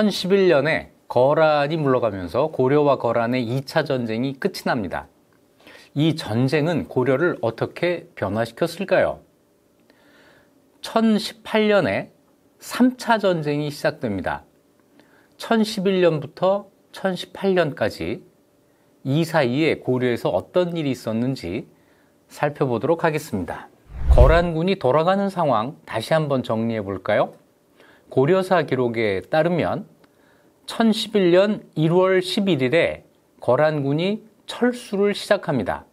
2 0 1 1년에 거란이 물러가면서 고려와 거란의 2차 전쟁이 끝이 납니다. 이 전쟁은 고려를 어떻게 변화시켰을까요? 1018년에 3차 전쟁이 시작됩니다. 1011년부터 1018년까지 이 사이에 고려에서 어떤 일이 있었는지 살펴보도록 하겠습니다. 거란군이 돌아가는 상황 다시 한번 정리해 볼까요? 고려사 기록에 따르면 1011년 1월 11일에 거란군이 철수를 시작합니다.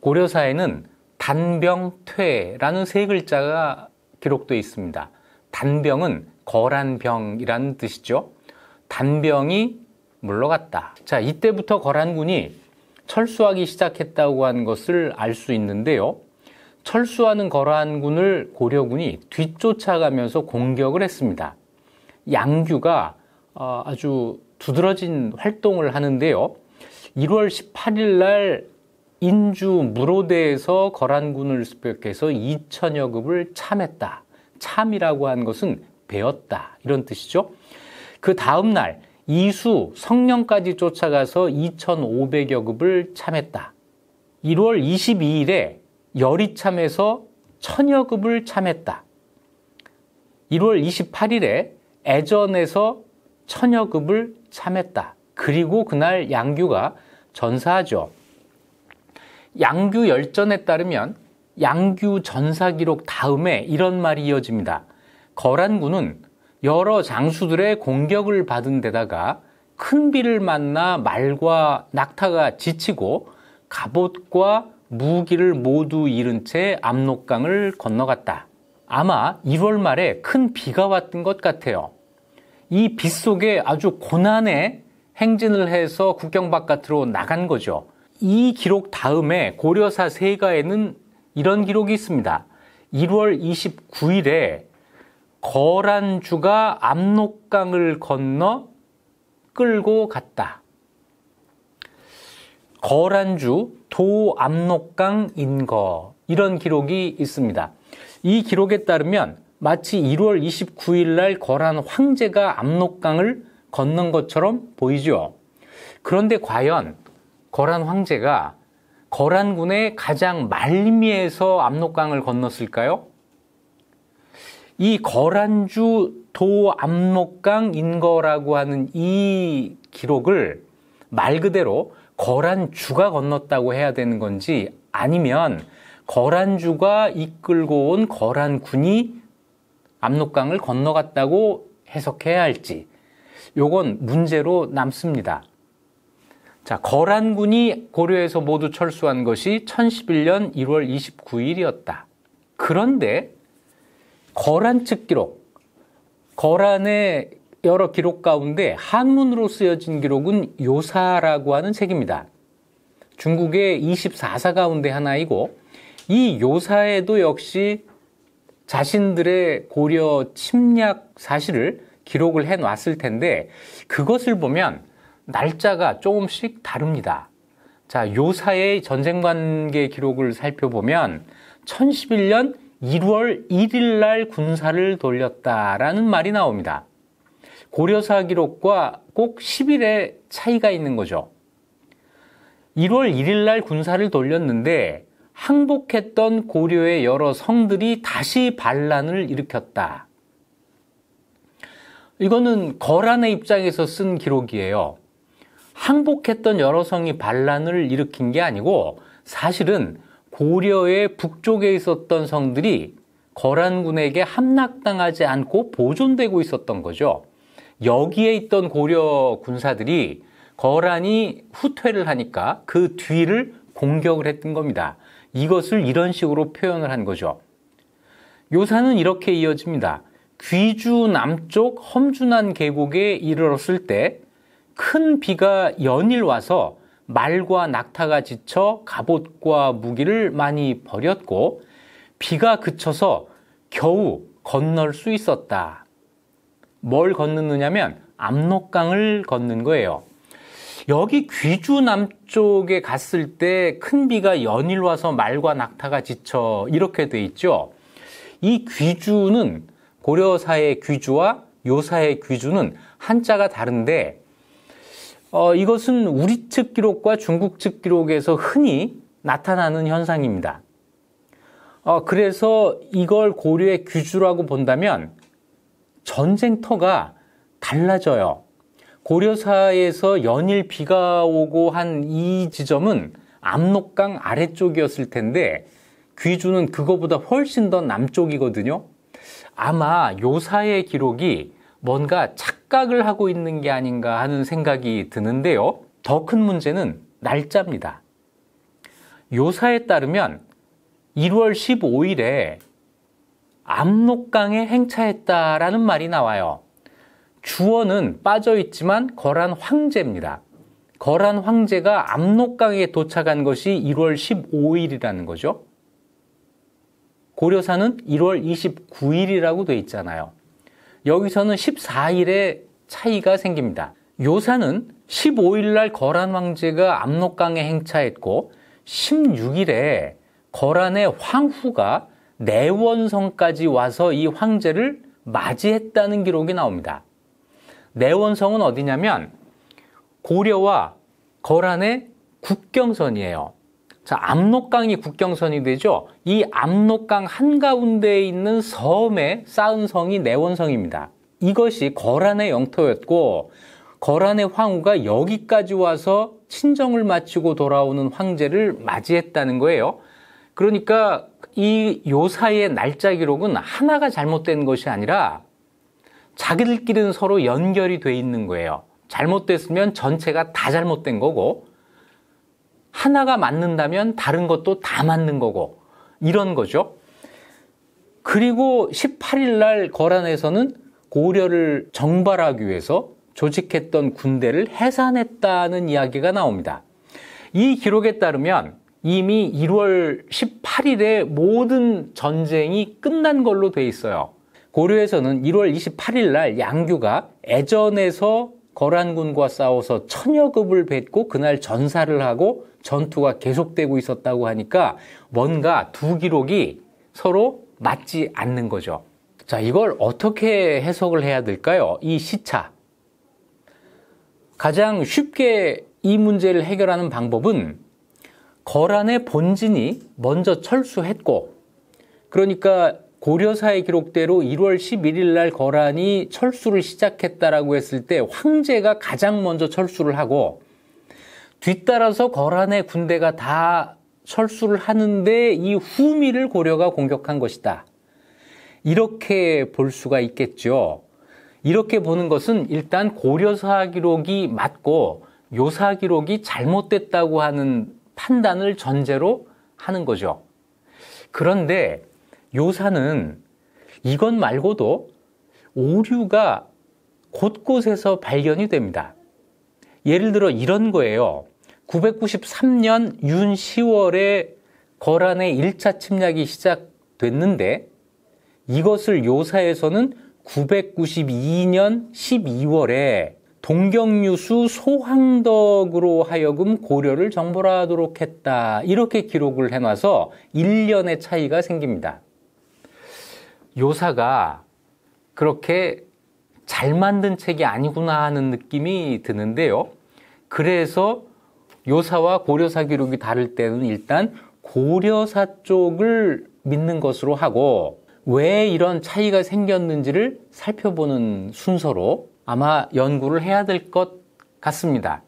고려사에는 단병퇴라는 세 글자가 기록되어 있습니다. 단병은 거란병이라는 뜻이죠. 단병이 물러갔다. 자, 이때부터 거란군이 철수하기 시작했다고 한 것을 알 수 있는데요. 철수하는 거란군을 고려군이 뒤쫓아가면서 공격을 했습니다. 양규가 어, 아주 두드러진 활동을 하는데요. 1월 18일 날 인주 무로대에서 거란군을 습격해서 2천여 급을 참했다. 참이라고 한 것은 배웠다. 이런 뜻이죠. 그 다음 날 이수 성령까지 쫓아가서 2,500여 급을 참했다. 1월 22일에 열이 참해서 천여급을 참했다. 1월 28일에 애전에서 천여급을 참했다. 그리고 그날 양규가 전사하죠. 양규 열전에 따르면 양규 전사 기록 다음에 이런 말이 이어집니다. 거란군은 여러 장수들의 공격을 받은 데다가 큰 비를 만나 말과 낙타가 지치고 갑옷과 무기를 모두 잃은 채 압록강을 건너갔다. 아마 1월 말에 큰 비가 왔던 것 같아요. 이빗 속에 아주 고난의 행진을 해서 국경 바깥으로 나간 거죠. 이 기록 다음에 고려사 세가에는 이런 기록이 있습니다. 1월 29일에 거란주가 압록강을 건너 끌고 갔다. 거란주 도암록강 인거 이런 기록이 있습니다. 이 기록에 따르면 마치 1월 29일 날 거란 황제가 압록강을 걷는 것처럼 보이죠. 그런데 과연 거란 황제가 거란군의 가장 말미에서 압록강을 건넜을까요? 이 거란주 도압록강 인거라고 하는 이 기록을 말 그대로 거란 주가 건넜다고 해야 되는 건지 아니면 거란 주가 이끌고 온 거란 군이 압록강을 건너갔다고 해석해야 할지 요건 문제로 남습니다. 자, 거란군이 고려에서 모두 철수한 것이 1011년 1월 29일이었다. 그런데 거란 측 기록, 거란의 여러 기록 가운데 한문으로 쓰여진 기록은 요사라고 하는 책입니다. 중국의 24사 가운데 하나이고 이 요사에도 역시 자신들의 고려 침략 사실을 기록을 해 놨을 텐데 그것을 보면 날짜가 조금씩 다릅니다. 자, 요사의 전쟁 관계 기록을 살펴보면 1011년 1월 1일 날 군사를 돌렸다라는 말이 나옵니다. 고려사 기록과 꼭 10일의 차이가 있는 거죠. 1월 1일 날 군사를 돌렸는데 항복했던 고려의 여러 성들이 다시 반란을 일으켰다. 이거는 거란의 입장에서 쓴 기록이에요. 항복했던 여러 성이 반란을 일으킨 게 아니고 사실은 고려의 북쪽에 있었던 성들이 거란군에게 함락당하지 않고 보존되고 있었던 거죠. 여기에 있던 고려 군사들이 거란이 후퇴를 하니까 그 뒤를 공격을 했던 겁니다. 이것을 이런 식으로 표현을 한 거죠. 요사는 이렇게 이어집니다. 귀주 남쪽 험준한 계곡에 이르렀을 때 큰 비가 연일 와서 말과 낙타가 지쳐 갑옷과 무기를 많이 버렸고 비가 그쳐서 겨우 건널 수 있었다. 뭘 건너느냐면 압록강을 걷는 거예요. 여기 귀주 남쪽에 갔을 때 큰 비가 연일 와서 말과 낙타가 지쳐 이렇게 돼 있죠. 이 귀주는 고려사의 귀주와 요사의 귀주는 한자가 다른데 어, 이것은 우리 측 기록과 중국 측 기록에서 흔히 나타나는 현상입니다. 어, 그래서 이걸 고려의 귀주라고 본다면 전쟁터가 달라져요. 고려사에서 연일 비가 오고 한 이 지점은 압록강 아래쪽이었을 텐데 귀주는 그거보다 훨씬 더 남쪽이거든요. 아마 요사의 기록이 뭔가 착각을 하고 있는 게 아닌가 하는 생각이 드는데요. 더 큰 문제는 날짜입니다. 요사에 따르면 1월 15일에 압록강에 행차했다라는 말이 나와요. 주어는 빠져 있지만 거란 황제입니다. 거란 황제가 압록강에 도착한 것이 1월 15일이라는 거죠. 고려사는 1월 29일이라고 돼 있잖아요. 여기서는 14일의 차이가 생깁니다. 요사는 15일 날 거란 황제가 압록강에 행차했고 16일에 거란의 황후가 내원성까지 와서 이 황제를 맞이했다는 기록이 나옵니다. 내원성은 어디냐면 고려와 거란의 국경선이에요. 자, 압록강이 국경선이 되죠. 이 압록강 한가운데에 있는 섬에 쌓은 성이 내원성입니다. 이것이 거란의 영토였고 거란의 황후가 여기까지 와서 친정을 마치고 돌아오는 황제를 맞이했다는 거예요. 그러니까 이 요사의 날짜 기록은 하나가 잘못된 것이 아니라 자기들끼리는 서로 연결이 돼 있는 거예요. 잘못됐으면 전체가 다 잘못된 거고 하나가 맞는다면 다른 것도 다 맞는 거고 이런 거죠. 그리고 18일 날 거란에서는 고려를 정발하기 위해서 조직했던 군대를 해산했다는 이야기가 나옵니다. 이 기록에 따르면 이미 1월 18일에 모든 전쟁이 끝난 걸로 돼 있어요. 고려에서는 1월 28일 날 양규가 애전에서 거란군과 싸워서 천여급을 뱉고 그날 전사를 하고 전투가 계속되고 있었다고 하니까 뭔가 두 기록이 서로 맞지 않는 거죠. 자, 이걸 어떻게 해석을 해야 될까요? 이 시차. 가장 쉽게 이 문제를 해결하는 방법은 거란의 본진이 먼저 철수했고 그러니까 고려사의 기록대로 1월 11일 날 거란이 철수를 시작했다라고 했을 때 황제가 가장 먼저 철수를 하고 뒤따라서 거란의 군대가 다 철수를 하는데 이 후미를 고려가 공격한 것이다. 이렇게 볼 수가 있겠죠. 이렇게 보는 것은 일단 고려사 기록이 맞고 요사 기록이 잘못됐다고 하는 판단을 전제로 하는 거죠. 그런데 요사는 이것 말고도 오류가 곳곳에서 발견이 됩니다. 예를 들어 이런 거예요. 993년 윤 10월에 거란의 1차 침략이 시작됐는데 이것을 요사에서는 992년 12월에 동경유수 소황덕으로 하여금 고려를 정벌하도록 했다. 이렇게 기록을 해놔서 1년의 차이가 생깁니다. 요사가 그렇게 잘 만든 책이 아니구나 하는 느낌이 드는데요. 그래서 요사와 고려사 기록이 다를 때는 일단 고려사 쪽을 믿는 것으로 하고 왜 이런 차이가 생겼는지를 살펴보는 순서로 아마 연구를 해야 될 것 같습니다.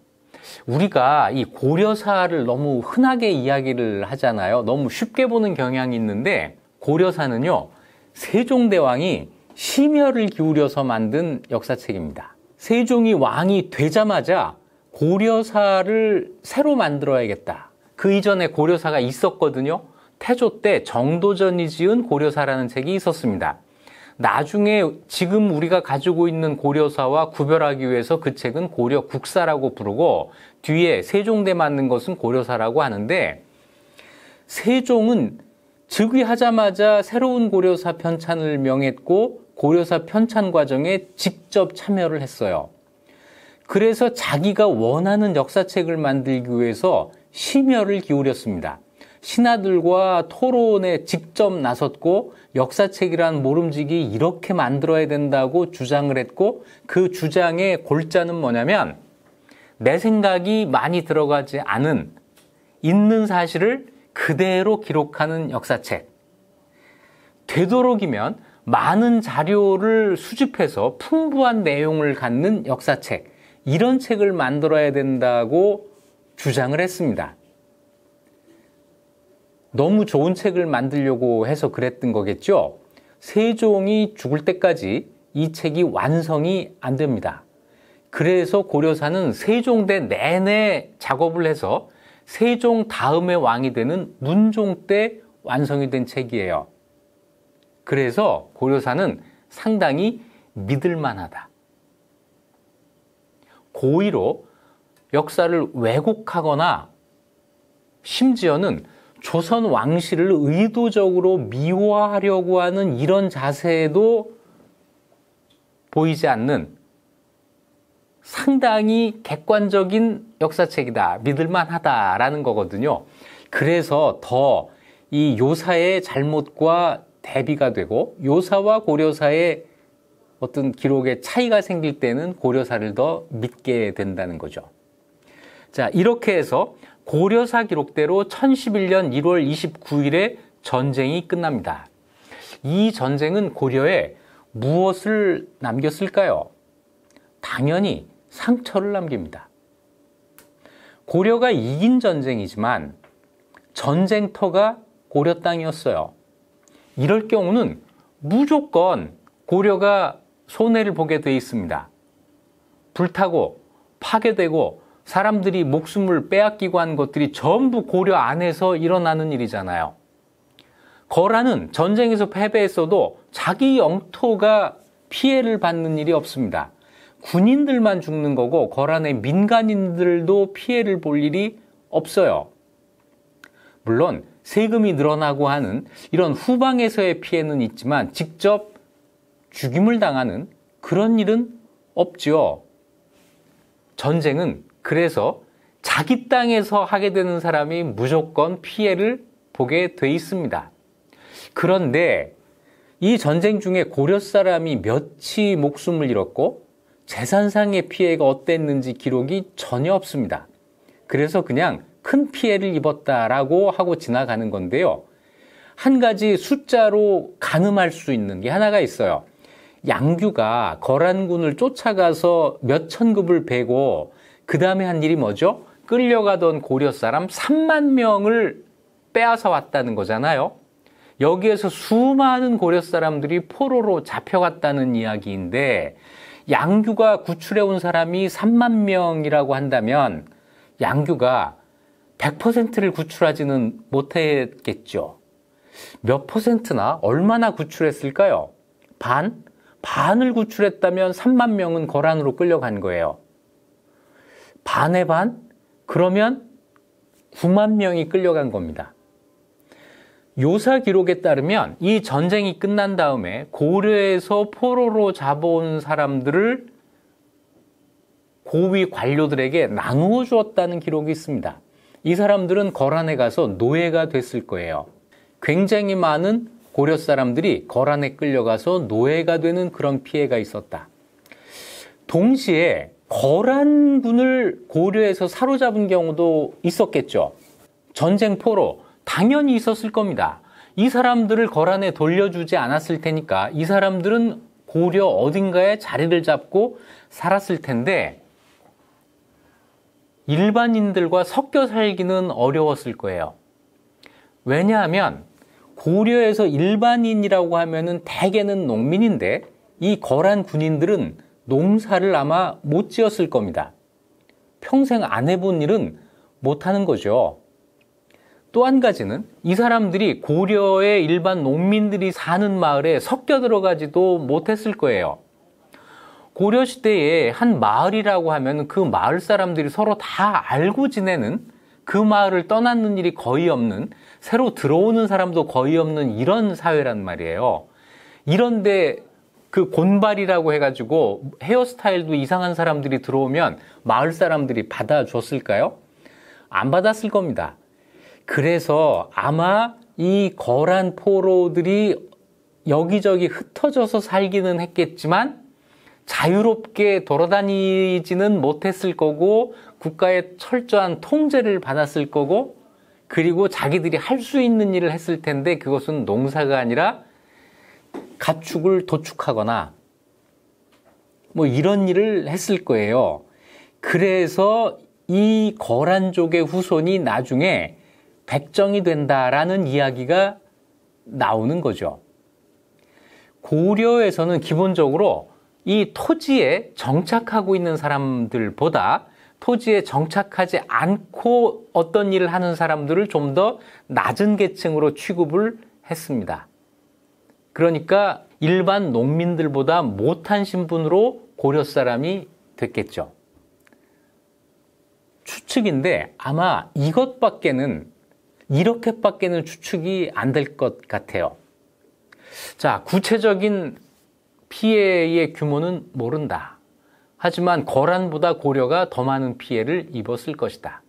우리가 이 고려사를 너무 흔하게 이야기를 하잖아요. 너무 쉽게 보는 경향이 있는데 고려사는요. 세종대왕이 심혈을 기울여서 만든 역사책입니다. 세종이 왕이 되자마자 고려사를 새로 만들어야겠다. 그 이전에 고려사가 있었거든요. 태조 때 정도전이 지은 고려사라는 책이 있었습니다. 나중에 지금 우리가 가지고 있는 고려사와 구별하기 위해서 그 책은 고려 국사라고 부르고 뒤에 세종대 맞는 것은 고려사라고 하는데 세종은 즉위하자마자 새로운 고려사 편찬을 명했고 고려사 편찬 과정에 직접 참여를 했어요. 그래서 자기가 원하는 역사책을 만들기 위해서 심혈을 기울였습니다. 신하들과 토론에 직접 나섰고 역사책이란 모름지기 이렇게 만들어야 된다고 주장을 했고 그 주장의 골자는 뭐냐면 내 생각이 많이 들어가지 않은 있는 사실을 그대로 기록하는 역사책. 되도록이면 많은 자료를 수집해서 풍부한 내용을 갖는 역사책. 이런 책을 만들어야 된다고 주장을 했습니다. 너무 좋은 책을 만들려고 해서 그랬던 거겠죠. 세종이 죽을 때까지 이 책이 완성이 안 됩니다. 그래서 고려사는 세종대 내내 작업을 해서 세종 다음의 왕이 되는 문종 때 완성이 된 책이에요. 그래서 고려사는 상당히 믿을만하다. 고의로 역사를 왜곡하거나 심지어는 조선 왕실을 의도적으로 미화하려고 하는 이런 자세도 에 보이지 않는 상당히 객관적인 역사책이다. 믿을만 하다라는 거거든요. 그래서 더 이 요사의 잘못과 대비가 되고 요사와 고려사의 어떤 기록의 차이가 생길 때는 고려사를 더 믿게 된다는 거죠. 자, 이렇게 해서 고려사 기록대로 1011년 1월 29일에 전쟁이 끝납니다. 이 전쟁은 고려에 무엇을 남겼을까요? 당연히 상처를 남깁니다. 고려가 이긴 전쟁이지만 전쟁터가 고려 땅이었어요. 이럴 경우는 무조건 고려가 손해를 보게 돼 있습니다. 불타고 파괴되고 사람들이 목숨을 빼앗기고 한 것들이 전부 고려 안에서 일어나는 일이잖아요. 거란은 전쟁에서 패배했어도 자기 영토가 피해를 받는 일이 없습니다. 군인들만 죽는 거고 거란의 민간인들도 피해를 볼 일이 없어요. 물론 세금이 늘어나고 하는 이런 후방에서의 피해는 있지만 직접 죽임을 당하는 그런 일은 없지요. 전쟁은 그래서 자기 땅에서 하게 되는 사람이 무조건 피해를 보게 돼 있습니다. 그런데 이 전쟁 중에 고려 사람이 몇이 목숨을 잃었고 재산상의 피해가 어땠는지 기록이 전혀 없습니다. 그래서 그냥 큰 피해를 입었다라고 하고 지나가는 건데요. 한 가지 숫자로 가늠할 수 있는 게 하나가 있어요. 양규가 거란군을 쫓아가서 몇 천급을 베고 그 다음에 한 일이 뭐죠? 끌려가던 고려 사람 3만 명을 빼앗아 왔다는 거잖아요. 여기에서 수많은 고려 사람들이 포로로 잡혀갔다는 이야기인데 양규가 구출해 온 사람이 3만 명이라고 한다면 양규가 100%를 구출하지는 못했겠죠. 몇 퍼센트나 얼마나 구출했을까요? 반? 반을 구출했다면 3만 명은 거란으로 끌려간 거예요. 반의 반? 그러면 9만 명이 끌려간 겁니다. 요사 기록에 따르면 이 전쟁이 끝난 다음에 고려에서 포로로 잡아온 사람들을 고위 관료들에게 나누어 주었다는 기록이 있습니다. 이 사람들은 거란에 가서 노예가 됐을 거예요. 굉장히 많은 고려 사람들이 거란에 끌려가서 노예가 되는 그런 피해가 있었다. 동시에 거란 분을 고려해서 사로잡은 경우도 있었겠죠. 전쟁포로 당연히 있었을 겁니다. 이 사람들을 거란에 돌려주지 않았을 테니까 이 사람들은 고려 어딘가에 자리를 잡고 살았을 텐데 일반인들과 섞여 살기는 어려웠을 거예요. 왜냐하면 고려에서 일반인이라고 하면은 대개는 농민인데 이 거란 군인들은 농사를 아마 못 지었을 겁니다. 평생 안 해본 일은 못 하는 거죠. 또 한 가지는 이 사람들이 고려의 일반 농민들이 사는 마을에 섞여 들어가지도 못했을 거예요. 고려 시대에 한 마을이라고 하면 그 마을 사람들이 서로 다 알고 지내는 그 마을을 떠나는 일이 거의 없는 새로 들어오는 사람도 거의 없는 이런 사회란 말이에요. 이런데 그 곤발이라고 해가지고 헤어스타일도 이상한 사람들이 들어오면 마을 사람들이 받아줬을까요? 안 받았을 겁니다. 그래서 아마 이 거란 포로들이 여기저기 흩어져서 살기는 했겠지만 자유롭게 돌아다니지는 못했을 거고 국가의 철저한 통제를 받았을 거고 그리고 자기들이 할 수 있는 일을 했을 텐데 그것은 농사가 아니라 가축을 도축하거나 뭐 이런 일을 했을 거예요. 그래서 이 거란족의 후손이 나중에 백정이 된다라는 이야기가 나오는 거죠. 고려에서는 기본적으로 이 토지에 정착하고 있는 사람들보다 토지에 정착하지 않고 어떤 일을 하는 사람들을 좀 더 낮은 계층으로 취급을 했습니다. 그러니까 일반 농민들보다 못한 신분으로 고려 사람이 됐겠죠. 추측인데 아마 이것밖에는 이렇게밖에는 추측이 안 될 것 같아요. 자, 구체적인 피해의 규모는 모른다. 하지만 거란보다 고려가 더 많은 피해를 입었을 것이다.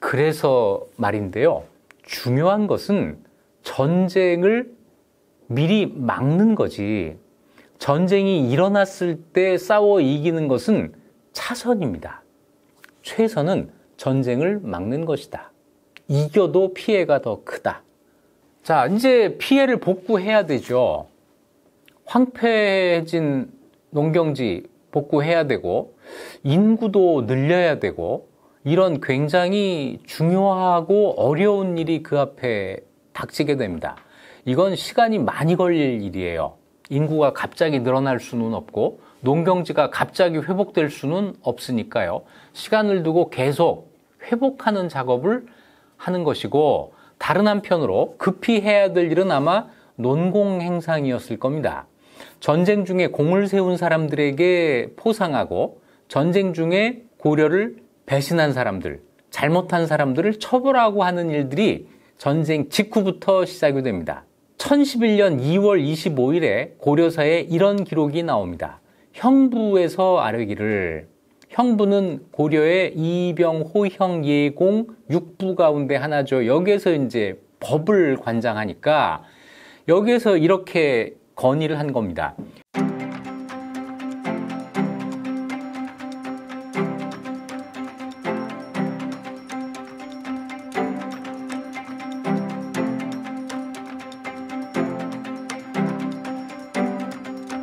그래서 말인데요. 중요한 것은 전쟁을 미리 막는 거지. 전쟁이 일어났을 때 싸워 이기는 것은 차선입니다. 최선은 전쟁을 막는 것이다. 이겨도 피해가 더 크다. 자, 이제 피해를 복구해야 되죠. 황폐해진 농경지 복구해야 되고, 인구도 늘려야 되고, 이런 굉장히 중요하고 어려운 일이 그 앞에 닥치게 됩니다. 이건 시간이 많이 걸릴 일이에요. 인구가 갑자기 늘어날 수는 없고 농경지가 갑자기 회복될 수는 없으니까요. 시간을 두고 계속 회복하는 작업을 하는 것이고 다른 한편으로 급히 해야 될 일은 아마 논공행상이었을 겁니다. 전쟁 중에 공을 세운 사람들에게 포상하고 전쟁 중에 고려를 배신한 사람들, 잘못한 사람들을 처벌하고 하는 일들이 전쟁 직후부터 시작이 됩니다. 1011년 2월 25일에 고려사에 이런 기록이 나옵니다. 형부에서 아뢰기를 형부는 고려의 이병호형 예공 육부 가운데 하나죠. 여기에서 이제 법을 관장하니까 여기에서 이렇게 건의를 한 겁니다.